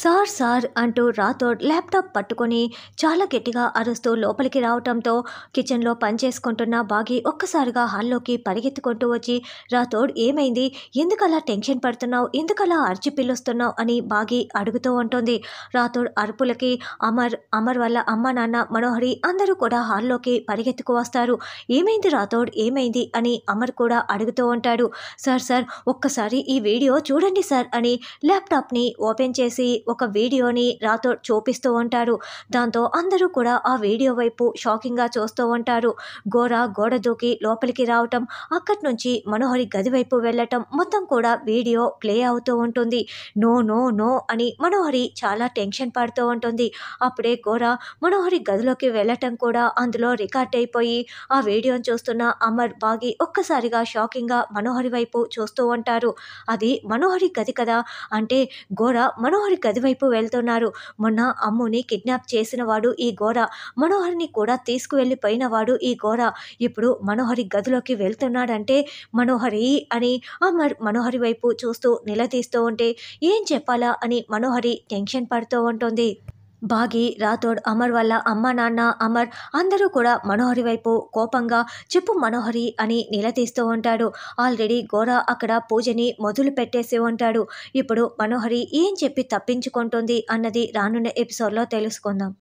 sir sir అంటూ Rathod laptop పట్టుకొని చాలా గట్టిగా అరుస్తూ లోపలికి రావటంతో కిచెన్లో పనిచేసుకుంటున్న బాగి ఒక్కసారిగా హాల్లోకి పరిగెత్తుకుంటూ వచ్చి రాథోడ్ ఏమైంది ఎందుకలా టెన్షన్ పడుతున్నావు ఎందుకలా అరిచి పిలుస్తున్నావు అని బాగి అడుగుతూ ఉంటుంది రాథోడ్ అరుపులకి అమర్ అమర్ వల్ల అమ్మ నాన్న మనోహరి అందరూ కూడా హాల్లోకి పరిగెత్తుకు వస్తారు ఏమైంది రాథోడ్ ఏమైంది అని అమర్ కూడా అడుగుతూ ఉంటాడు సార్ సార్ ఒక్కసారి ఈ వీడియో చూడండి సార్ అని ల్యాప్టాప్ని ఓపెన్ చేసి ఒక వీడియోని రాతో చూపిస్తూ ఉంటారు దాంతో అందరూ కూడా ఆ వీడియో వైపు షాకింగ్గా చూస్తూ ఉంటారు గోర గోడ దూకి లోపలికి రావటం అక్కడి నుంచి మనోహరి గది వైపు వెళ్ళటం మొత్తం కూడా వీడియో ప్లే అవుతూ ఉంటుంది నో నో నో అని మనోహరి చాలా టెన్షన్ పడుతూ ఉంటుంది అప్పుడే గోర మనోహరి గదిలోకి వెళ్ళటం కూడా అందులో రికార్డ్ అయిపోయి ఆ వీడియోని చూస్తున్న అమర్ బాగి ఒక్కసారిగా షాకింగ్గా మనోహరి వైపు చూస్తూ ఉంటారు అది మనోహరి గది కదా అంటే గోర మనోహరి గది వైపు వెళ్తున్నారు మొన్న అమ్ముని కిడ్నాప్ చేసిన వాడు ఈ ఘోర మనోహర్ని కూడా తీసుకువెళ్ళిపోయిన వాడు ఈ ఘోర ఇప్పుడు మనోహరి గదిలోకి వెళ్తున్నాడంటే మనోహరి అని మనోహరి వైపు చూస్తూ నిలదీస్తూ ఉంటే ఏం చెప్పాలా అని మనోహరి టెన్షన్ పడుతూ ఉంటుంది బాగి రాథోడ్ అమర్ వల్ల అమ్మ నాన్న అమర్ అందరూ కూడా మనోహరి వైపు కోపంగా చెప్పు మనోహరి అని నిలదీస్తూ ఉంటాడు ఆల్రెడీ గోర అక్కడ పూజని మొదలు పెట్టేసి ఉంటాడు ఇప్పుడు మనోహరి ఏం చెప్పి తప్పించుకుంటుంది అన్నది రానున్న ఎపిసోడ్లో తెలుసుకుందాం